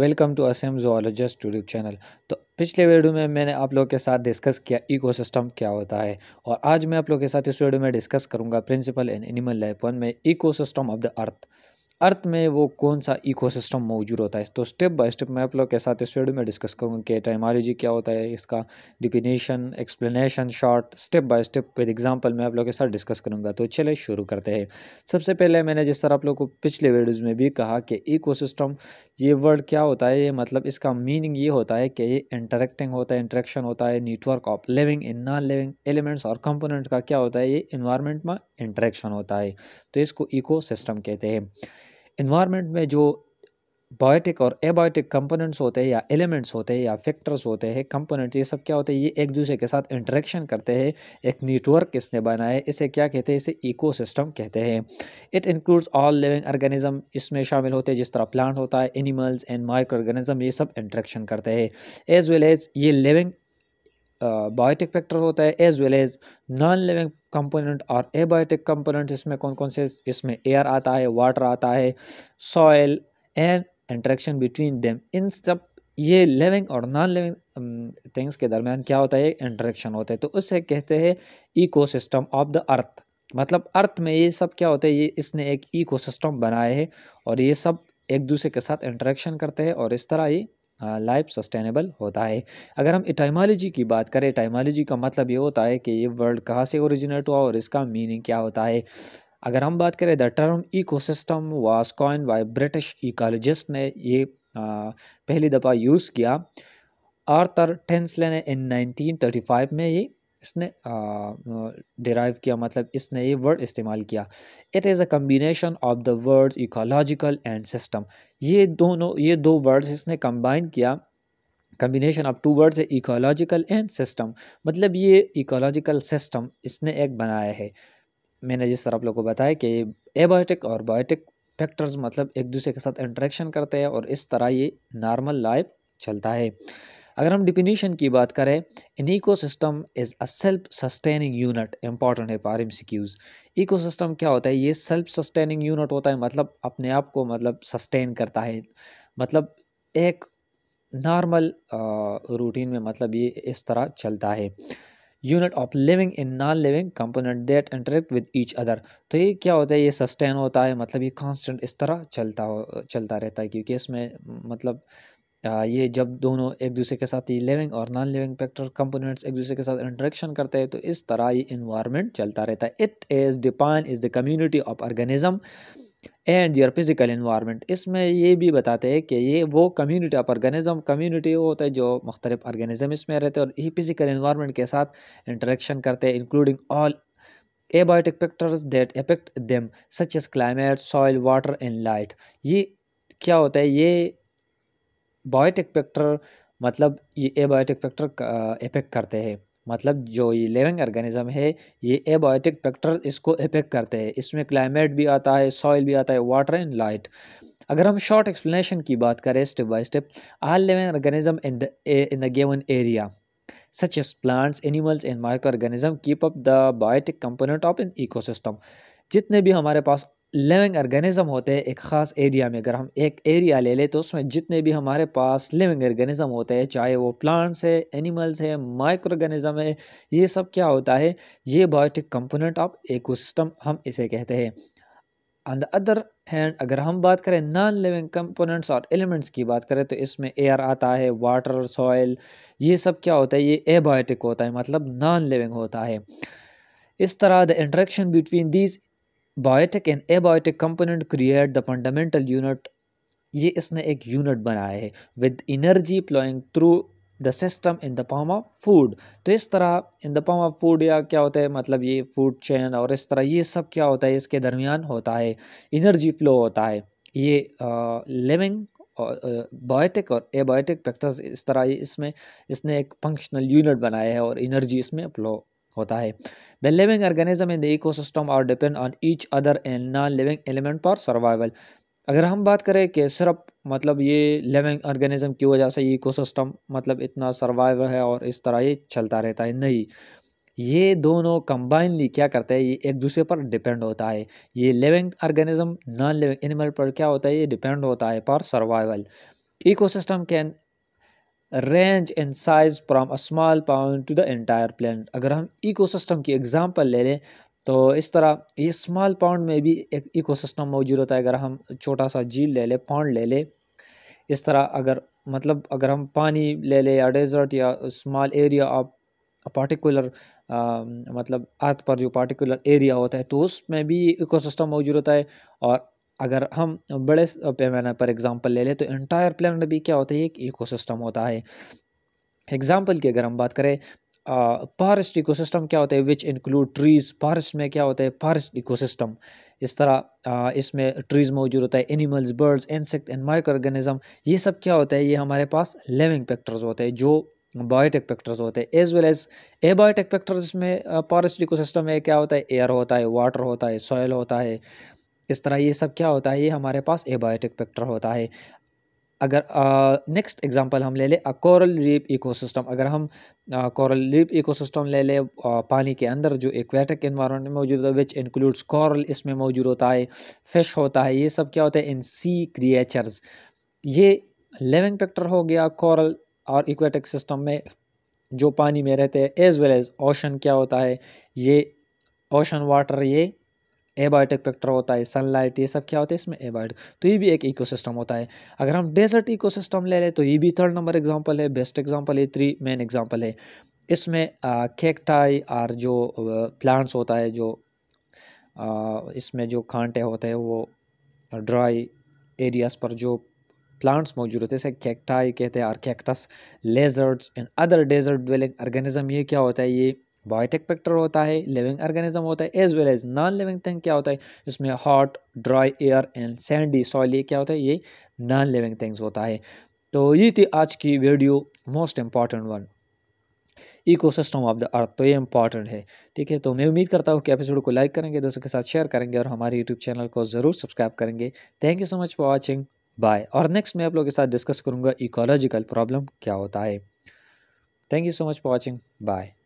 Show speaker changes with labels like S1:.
S1: welcome to Assam zoologist YouTube channel तो पिछले video में मैंने आप लोग के साथ डिस्कस किया इकोसिस्टम क्या होता है और आज मैं आप लोग के साथ इस वीडियो में डिस्कस करूंगा principle in animal life one में ecosystem of the earth earth में वो कौन सा इकोसिस्टम मौजूद होता है तो स्टेप बाय स्टेप मैं आप लोग के साथ इस वीडियो में डिस्कस करूँगा कि टाइमोलॉजी क्या होता है इसका definition explanation short step by step with example मैं आप लोग के साथ डिस्कस करूँगा तो चले शुरू करते हैं सबसे पहले मैंने जिस तरह आप लोग को पिछले वीडियोज़ में भी कहा कि इको ये वर्ड क्या होता है ये मतलब इसका मीनिंग ये होता है कि ये इंटरेक्टिंग होता है इंटरेक्शन होता है network of living in non living elements और कंपोनेंट का क्या होता है ये इन्वायरमेंट में इंटरेक्शन होता है तो इसको इको कहते हैं इन्वायरमेंट में जो बायोटिक और एबायोटिक कंपोनेंट्स होते हैं या एलिमेंट्स होते हैं या फैक्टर्स होते हैं कंपोनेंट्स ये सब क्या होते हैं ये एक दूसरे के साथ इंटरेक्शन करते हैं एक नेटवर्क इसने बना है इसे क्या कहते हैं इसे इकोसिस्टम कहते हैं it includes all living organism इसमें शामिल होते हैं जिस तरह प्लांट होता है एनिमल्स एंड माइक्रो ऑर्गेनिज्म ये सब इंटरेक्शन करते हैं एज वेल एज ये लिविंग बायोटिक फैक्टर होता है as well as non living component और एबायोटिक कंपोनेंट इसमें कौन कौन से इसमें एयर आता है वाटर आता है soil and interaction between them in सब ये लिविंग और नॉन लिविंग थिंग्स के दरमियान क्या होता है इंट्रैक्शन होता है तो उसे कहते हैं सिस्टम ऑफ द अर्थ मतलब अर्थ में ये सब क्या होता है ये इसने एक सिस्टम बनाया है और ये सब एक दूसरे के साथ इंट्रैक्शन करते हैं और इस तरह ही लाइफ सस्टेनेबल होता है अगर हम इटाइमोलॉजी की बात करें टाइमोलॉजी का मतलब ये होता है कि ये वर्ड कहाँ से ओरिजिनेट हुआ और इसका मीनिंग क्या होता है अगर हम बात करें the term ecosystem was coin British ecologist ने ये आ, पहली दफ़ा यूज़ किया आर्थर टेंसले ने इन 1935 में ये इसने डिराइव किया मतलब इसने ये वर्ड इस्तेमाल किया it is a combination of the words ecological and system ये दोनों ये दो वर्ड्स इसने कंबाइन किया कम्बिनेशन ऑफ टू वर्ड्स है इकोलॉजिकल एंड सिस्टम मतलब ये इकोलॉजिकल सिस्टम इसने एक बनाया है मैंने जिस तरह आप लोग को बताया कि एबायोटिक और बायोटिक फैक्टर्स मतलब एक दूसरे के साथ इंटरेक्शन करते हैं और इस तरह ये नॉर्मल लाइफ चलता है अगर हम डिफिनीशन की बात करें an eco system is a self sustaining unit important है पार एम इको सिस्टम क्या होता है ये सेल्फ सस्टेनिंग यूनिट होता है मतलब अपने आप को मतलब सस्टेन करता है मतलब एक नॉर्मल रूटीन में मतलब ये इस तरह चलता है unit of living in non living component that interact with each other तो ये क्या होता है ये सस्टेन होता है मतलब ये कांस्टेंट इस तरह चलता हो चलता रहता है क्योंकि इसमें मतलब ये जब दोनों एक दूसरे के साथ ये लिविंग और नॉन लिविंग फैक्टर कंपोनेंट्स एक दूसरे के साथ इंटरेक्शन करते हैं तो इस तरह ये इन्वायरमेंट चलता रहता है it is defined is the community of organism and your physical environment इसमें ये भी बताते हैं कि ये वो कम्युनिटी ऑफ ऑर्गेनिज्म कम्युनिटी वो होता है जो मुख्तलिफ ऑर्गेनिज्म इसमें रहते हैं और यही फिज़िकल इन्वायरमेंट के साथ इंटरेक्शन करते हैं including all abiotic factors that affect them such as climate soil water and light ये क्या होता है ये बायोटिक फैक्टर मतलब ये एबायोटिक फैक्टर इफेक्ट करते हैं मतलब जो ये लिविंग ऑर्गेनिज्म है ये एबायोटिक फैक्टर इसको इफेक्ट करते हैं इसमें क्लाइमेट भी आता है सॉइल भी आता है वाटर एंड लाइट अगर हम शॉर्ट एक्सप्लेनेशन की बात करें step by step all living organism in the in the given area such plants animals and micro organism keep up the biotic component of an ecosystem जितने भी हमारे पास living organism होते हैं एक ख़ास एरिया में अगर हम एक एरिया ले लें तो उसमें जितने भी हमारे पास लिविंग ऑर्गेनिज़म होते हैं चाहे वो प्लांट्स है एनिमल्स है माइक्रो ऑर्गेनिज्म है ये सब क्या होता है ये बायोटिक कंपोनेंट ऑफ एकोसिस्टम हम इसे कहते हैं ऑन द अदर हैंड अगर हम बात करें नॉन लिविंग कंपोनेंट्स और एलिमेंट्स की बात करें तो इसमें एयर आता है वाटर सॉयल ये सब क्या होता है ये एबायोटिक होता है मतलब नॉन लिविंग होता है इस तरह the interaction between these biotic and abiotic component create the fundamental unit ये इसने एक यूनिट बनाया है with energy flowing through the system in the form of food तो इस तरह in the form of food या क्या होता है मतलब ये फूड चैन और इस तरह ये सब क्या होता है इसके दरमियान होता है इनर्जी फ्लो होता है ये लिविंग और बायोटिक और एबायोटिक फैक्टर्स इस तरह इसमें इसने एक फंक्शनल यूनिट बनाया है और एनर्जी इसमें फ्लो होता है the living organism in the eco system are depend on each other in non living element for survival अगर हम बात करें कि सिर्फ मतलब ये लिविंग ऑर्गेनिज्म की वजह से सिस्टम मतलब इतना सर्वाइव है और इस तरह ये चलता रहता है नहीं ये दोनों कंबाइनली क्या करते हैं ये एक दूसरे पर डिपेंड होता है ये living organism non living animal पर क्या होता है ये डिपेंड होता है for survival ecosystem can range in size from a small pond to the entire plan अगर हम इकोसिस्टम की एग्ज़ाम्पल ले लें तो इस तरह ये स्मॉल पाउंड में भी एक इकोसिस्टम मौजूद होता है अगर हम छोटा सा झील ले लें पाउंड ले लें इस तरह अगर मतलब अगर हम पानी ले लें या डेजर्ट या स्मॉल एरिया ऑफ पार्टिकुलर मतलब अर्थ पर जो पार्टिकुलर एरिया होता है तो उसमें भी इकोसिस्टम मौजूद होता है और अगर हम बड़े पैमाने पर एग्ज़ाम्पल ले लें तो इंटायर प्लानट भी क्या होता है एक इकोसिस्टम होता है एग्ज़ाम्पल की अगर हम बात करें फॉरेस्ट इकोसिस्टम क्या होता है विच इंक्लूड ट्रीज़ फॉरेस्ट में क्या होता है फॉरेस्ट इकोसिस्टम इस तरह इसमें ट्रीज़ मौजूद होता है animals birds insect and micro organism ये सब क्या होता है ये हमारे पास लिविंग फैक्टर्स होते हैं जो बायोटेक फैक्टर्स होते हैं as well as abiotic factors में फॉरेस्ट इकोसिस्टम में क्या होता है एयर होता है वाटर होता है सॉयल होता है इस तरह ये सब क्या होता है ये हमारे पास एबायोटिक फैक्टर होता है अगर नेक्स्ट एग्जांपल हम ले लें कोरल रीप इकोसिस्टम अगर हम कोरल रीप इकोसिस्टम ले लें पानी के अंदर जो एक्वेटिक इन्वायरमेंट में मौजूद होता है विच इंक्लूड्स कोरल इसमें मौजूद होता है फिश होता है ये सब क्या होता है इन सी क्रिएचर्स ये लिविंग फैक्टर हो गया कोरल और इक्वेटिक सिस्टम में जो पानी में रहते हैं एज वेल एज ओशन क्या होता है ये ओशन वाटर ये एबायोटिक फैक्टर होता है सनलाइट ये सब क्या होता है इसमें एबायोटिक तो ये भी एक इकोसिस्टम होता है अगर हम डेजर्ट इकोसिस्टम ले लें तो ये भी थर्ड नंबर एग्जाम्पल है बेस्ट एग्जाम्पल ये थ्री मेन एग्जाम्पल है इसमें केकटाई और जो प्लांट्स होता है जो आ, इसमें जो कांटे होते हैं वो ड्राई एरियाज़ पर जो प्लांट्स मौजूद होते हैं जैसे केकटाई कहते हैं और cactus lizards and other desert dwelling organism ये क्या होता है ये बायोटेक फैक्टर होता है लिविंग ऑर्गेनिज्म होता है as well as non living thing क्या होता है इसमें hot dry air and sandy soil ये क्या होता है ये नॉन लिविंग थिंग्स होता है तो ये थी आज की video most important one ecosystem of the earth तो ये इंपॉर्टेंट है ठीक है तो मैं उम्मीद करता हूँ कि एपिसोड को लाइक करेंगे दोस्तों के साथ शेयर करेंगे और हमारे यूट्यूब चैनल को ज़रूर सब्सक्राइब करेंगे thank you so much for watching bye और नेक्स्ट मैं आप लोगों के साथ डिस्कस करूँगा इकोलॉजिकल प्रॉब्लम क्या होता है thank you so much for watching bye